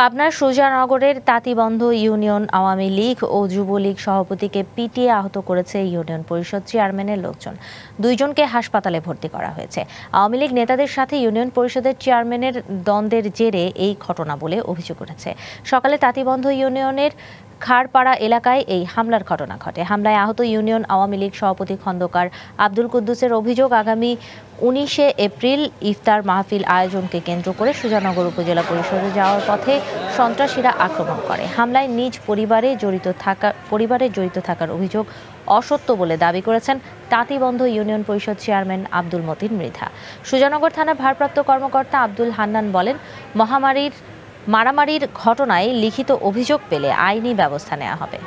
পাবনার সুজানগরের তাঁতিবন্ধ ইউনিয়ন আওয়ামী লীগ ও যুবলীগ সভাপতিকে পিটিয়ে আহত করেছে ইউনিয়ন পরিষদ চেয়ারম্যানের লোকজন দুইজনকে হাসপাতালে ভর্তি করা হয়েছে আওয়ামী লীগ নেতাদের সাথে ইউনিয়ন পরিষদের চেয়ারম্যানের দ্বন্দ্বের জেরে এই ঘটনা বলে অভিযোগ উঠেছে সকালে তাঁতিবন্ধ ইউনিয়নের খাড়পাড়া এলাকায় এই হামলার ঘটনা ঘটে হামলায় আহত ইউনিয়ন আওয়ামী লীগ সভাপতি খন্দকার আব্দুল কুদ্দুসের অভিযোগ আগামী উনিশে এপ্রিল ইফতার মাহফিল আয়োজনকে কেন্দ্র করে সুজানগর উপজেলা পরিষদে যাওয়ার পথে সন্ত্রাসীরা আক্রমণ করে হামলায় নিজ পরিবারে জড়িত থাকা পরিবারে জড়িত থাকার অভিযোগ অসত্য বলে দাবি করেছেন তাঁতিবন্ধ ইউনিয়ন পরিষদ চেয়ারম্যান আব্দুল মতিন মৃধা সুজানগর থানার ভারপ্রাপ্ত কর্মকর্তা আব্দুল হান্নান বলেন মহামারীর মারামারির ঘটনায় লিখিত অভিযোগ পেলে আইনি ব্যবস্থা নেওয়া হবে